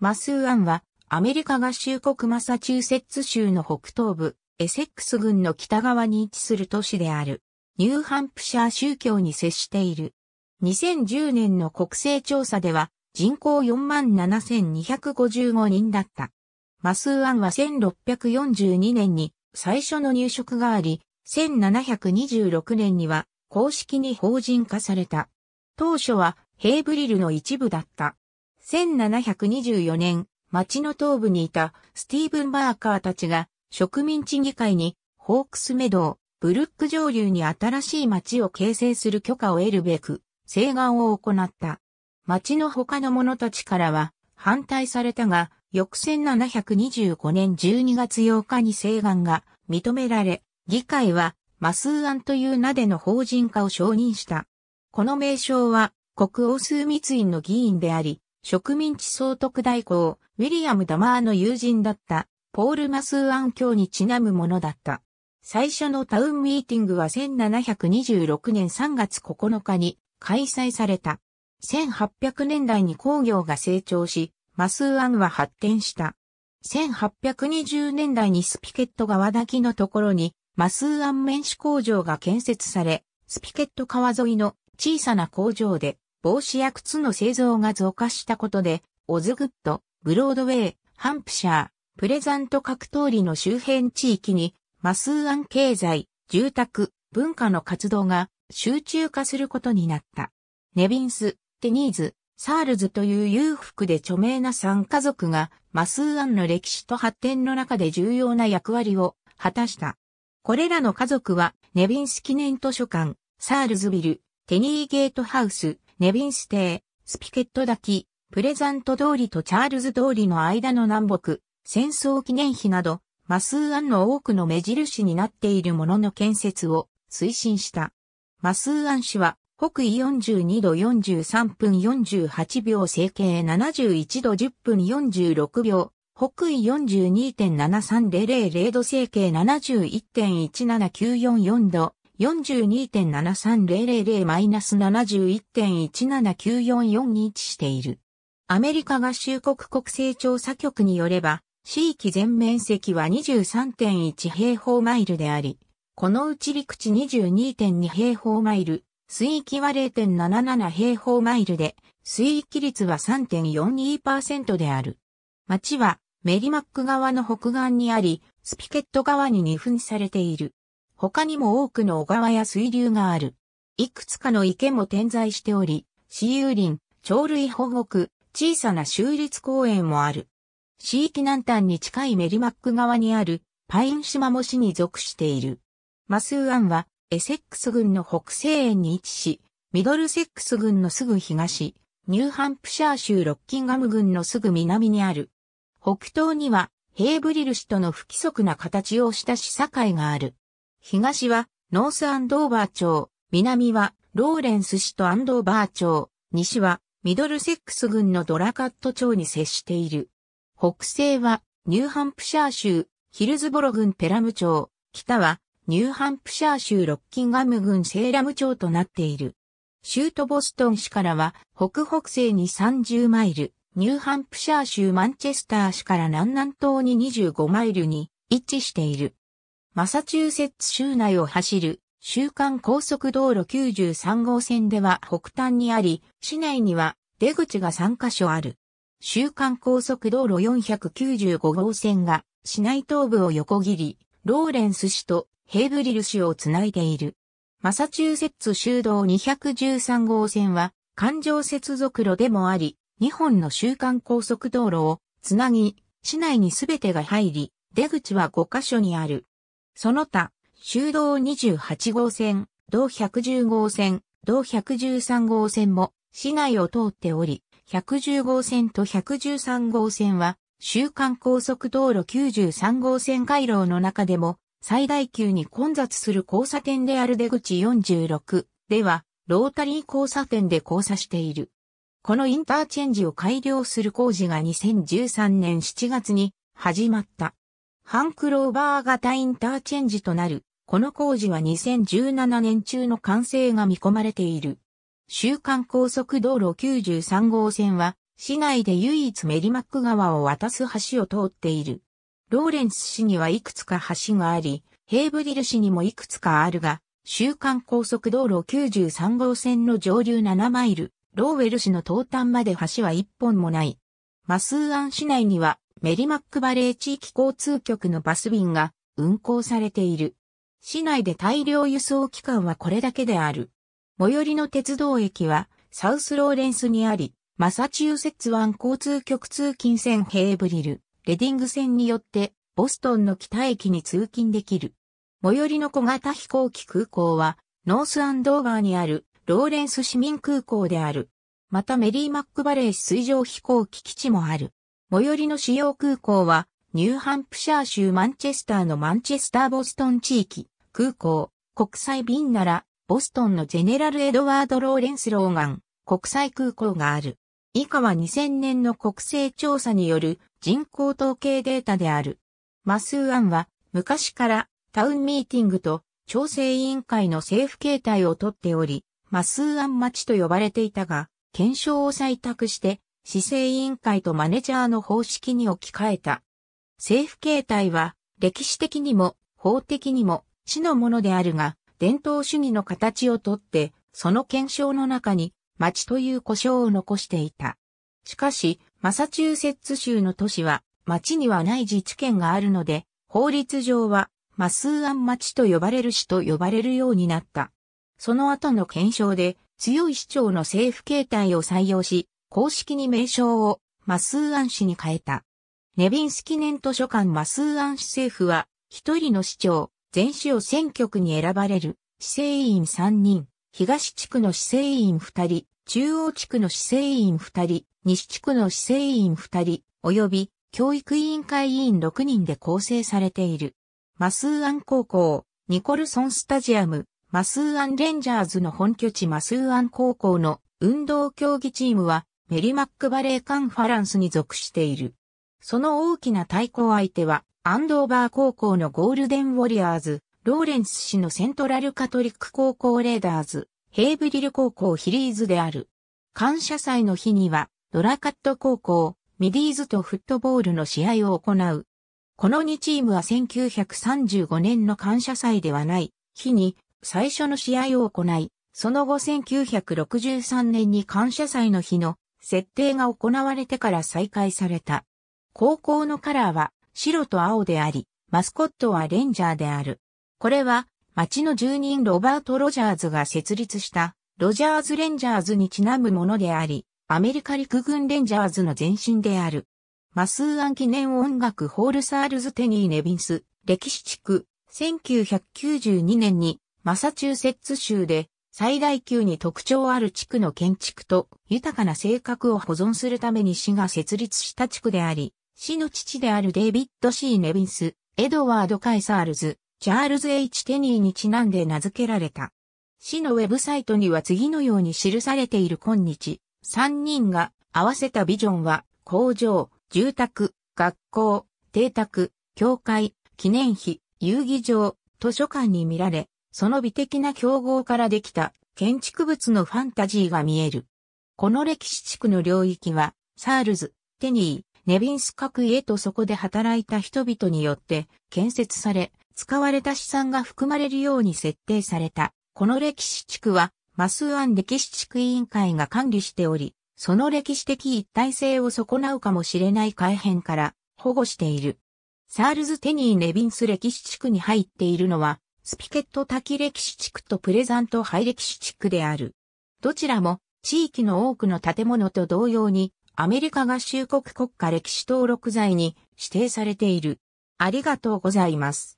マスーアンは、アメリカ合衆国マサチューセッツ州の北東部、エセックス郡の北側に位置する都市である。ニューハンプシャー宗教に接している。2010年の国勢調査では人口47,255人だった。マスーアンは1642年に最初の入植があり、1726年には公式に法人化された。当初はヘイブリルの一部だった。1724年、町の東部にいたスティーブン・バーカーたちが植民地議会にホークスメドウ、ブルック上流に新しい町を形成する許可を得るべく、請願を行った。町の他の者たちからは反対されたが、翌1725年12月8日に請願が認められ、議会はマスーアンという名での法人化を承認した。この名称は国王数密院の議員であり、植民地総督代行、ウィリアム・ダマーの友人だった、ポール・マスーアン教にちなむものだった。最初のタウンミーティングは1726年3月9日に開催された。1800年代に工業が成長し、マスーアンは発展した。1820年代にスピケット川滝のところに、マスーアン面子工場が建設され、スピケット川沿いの小さな工場で帽子や靴の製造が増加したことで、オズグッド、ブロードウェイ、ハンプシャー、プレザント格闘りの周辺地域に、マスーアン経済、住宅、文化の活動が集中化することになった。ネビンス、テニーズ、サールズという裕福で著名な3家族が、マスーアンの歴史と発展の中で重要な役割を果たした。これらの家族は、ネビンス記念図書館、サールズビル、テニーゲートハウス、ネビンステー、スピケット滝、プレザント通りとチャールズ通りの間の南北、戦争記念碑など、マスーアンの多くの目印になっているものの建設を推進した。マスーアン氏は、北緯42度43分48秒整形71度10分46秒、北緯42.73000度整形71.17944度、42.73000-71.17944に位置している。アメリカ合衆国国勢調査局によれば、地域全面積は23.1平方マイルであり、このうち陸地22.2平方マイル、水域は0.77平方マイルで、水域率は3.42%である。町はメリマック側の北岸にあり、スピケット側に二分されている。他にも多くの小川や水流がある。いくつかの池も点在しており、私有林、鳥類保護区、小さな州立公園もある。市域南端に近いメリマック側にあるパイン島も市に属している。マスーアンはエセックス郡の北西園に位置し、ミドルセックス郡のすぐ東、ニューハンプシャー州ロッキンガム郡のすぐ南にある。北東にはヘーブリル市との不規則な形をした市境がある。東はノースアンドーバー町、南はローレンス市とアンドーバー町、西はミドルセックス郡のドラカット町に接している。北西はニューハンプシャー州、ヒルズボロ郡ペラム町、北はニューハンプシャー州ロッキンガム郡セーラム町となっている。州都ボストン市からは北北西に30マイル、ニューハンプシャー州マンチェスター市から南南東に25マイルに位置している。マサチューセッツ州内を走る週間高速道路93号線では北端にあり、市内には出口が3カ所ある。週間高速道路495号線が市内東部を横切り、ローレンス市とヘイブリル市をつないでいる。マサチューセッツ州道213号線は環状接続路でもあり、2本の週間高速道路をつなぎ、市内にすべてが入り、出口は5カ所にある。その他、修道28号線、道110号線、道113号線も市内を通っており、110号線と113号線は、週間高速道路93号線回廊の中でも、最大級に混雑する交差点である出口46では、ロータリー交差点で交差している。このインターチェンジを改良する工事が2013年7月に始まった。ハンクローバー型インターチェンジとなる。この工事は2017年中の完成が見込まれている。週刊高速道路93号線は、市内で唯一メリマック川を渡す橋を通っている。ローレンス市にはいくつか橋があり、ヘイブリル市にもいくつかあるが、週刊高速道路93号線の上流7マイル、ローウェル市の東端まで橋は1本もない。マスーアン市内にはメリマックバレー地域交通局のバス便が運行されている。市内で大量輸送機関はこれだけである。最寄りの鉄道駅はサウスローレンスにあり、マサチューセッツ湾交通局通勤線ヘイブリル、レディング線によってボストンの北駅に通勤できる。最寄りの小型飛行機空港はノースアンドーガーにあるローレンス市民空港である。またメリーマックバレー水上飛行機基地もある。最寄りの主要空港は、ニューハンプシャー州マンチェスターのマンチェスター・ボストン地域、空港、国際便なら、ボストンのジェネラル・エドワード・ローレンス・ローガン、国際空港がある。以下は2000年の国勢調査による人口統計データである。マスーアンは、昔からタウンミーティングと調整委員会の政府形態をとっており、マスーアン町と呼ばれていたが、検証を採択して市政委員会とマネジャーの方式に置き換えた。政府形態は歴史的にも法的にも市のものであるが、伝統主義の形をとって、その検証の中に町という故障を残していた。しかし、マサチューセッツ州の都市は町にはない自治権があるので、法律上はマスーアン町と呼ばれる市と呼ばれるようになった。その後の検証で強い市長の政府形態を採用し、公式に名称をマスーアン氏に変えた。ネビンス記念図書館マスーアン氏政府は、一人の市長、全市を選挙区に選ばれる、市政委員3人、東地区の市政委員2人、中央地区の市政委員2人、西地区の市政委員2人、及び教育委員会委員6人で構成されている。マスーアン高校、ニコルソンスタジアム、マスーアンレンジャーズの本拠地マスーアン高校の運動競技チームはメリマックバレーカンファランスに属している。その大きな対抗相手は、アンドーバー高校のゴールデンウォリアーズ、ローレンス氏のセントラルカトリック高校レーダーズ、ヘイブリル高校ヒリーズである。感謝祭の日には、ドラカット高校、ミディーズとフットボールの試合を行う。この2チームは1935年の感謝祭ではない、日に最初の試合を行い、その後1963年に感謝祭の日の設定が行われてから再開された。高校のカラーは白と青であり、マスコットはレンジャーである。これは町の住人ロバート・ロジャーズが設立したロジャーズ・レンジャーズにちなむものであり、アメリカ陸軍レンジャーズの前身である。マスーアン記念音楽ホールサールズ・テニー・ネビンス、歴史地区、1992年にマサチューセッツ州で最大級に特徴ある地区の建築と豊かな性格を保存するために市が設立した地区であり、市の父であるデイビッド・シー・ネビンス、エドワード・カイサールズ、チャールズ・ H・ テニーにちなんで名付けられた。市のウェブサイトには次のように記されている今日、3人が合わせたビジョンは、工場、住宅、学校、邸宅、教会、記念碑、遊技場、図書館に見られ、その美的な競合からできた建築物のファンタジーが見える。この歴史地区の領域は、サールズ、テニー、ネビンス各家とそこで働いた人々によって建設され、使われた資産が含まれるように設定された。この歴史地区は、マスアン歴史地区委員会が管理しており、その歴史的一体性を損なうかもしれない改変から保護している。サールズ・テニー・ネビンス歴史地区に入っているのは、スピケット滝歴史地区とプレザントハイ歴史地区である。どちらも地域の多くの建物と同様にアメリカ合衆国国家歴史登録財に指定されている。ありがとうございます。